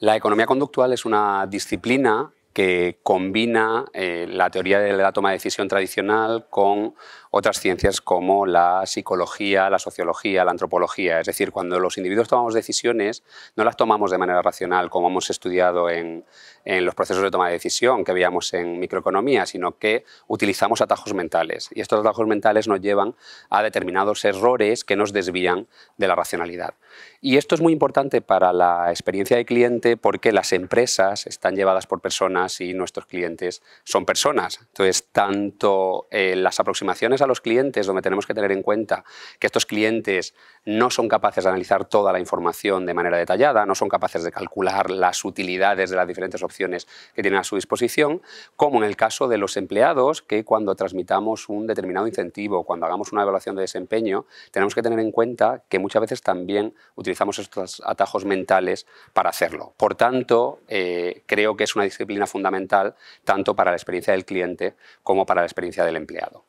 La economía conductual es una disciplina que combina eh, la teoría de la toma de decisión tradicional con otras ciencias como la psicología, la sociología, la antropología. Es decir, cuando los individuos tomamos decisiones, no las tomamos de manera racional, como hemos estudiado en, en los procesos de toma de decisión que veíamos en microeconomía, sino que utilizamos atajos mentales. Y estos atajos mentales nos llevan a determinados errores que nos desvían de la racionalidad. Y esto es muy importante para la experiencia del cliente porque las empresas están llevadas por personas si nuestros clientes son personas. Entonces, tanto eh, las aproximaciones a los clientes, donde tenemos que tener en cuenta que estos clientes no son capaces de analizar toda la información de manera detallada, no son capaces de calcular las utilidades de las diferentes opciones que tienen a su disposición, como en el caso de los empleados, que cuando transmitamos un determinado incentivo, cuando hagamos una evaluación de desempeño, tenemos que tener en cuenta que muchas veces también utilizamos estos atajos mentales para hacerlo. Por tanto, eh, creo que es una disciplina fundamental fundamental tanto para la experiencia del cliente como para la experiencia del empleado.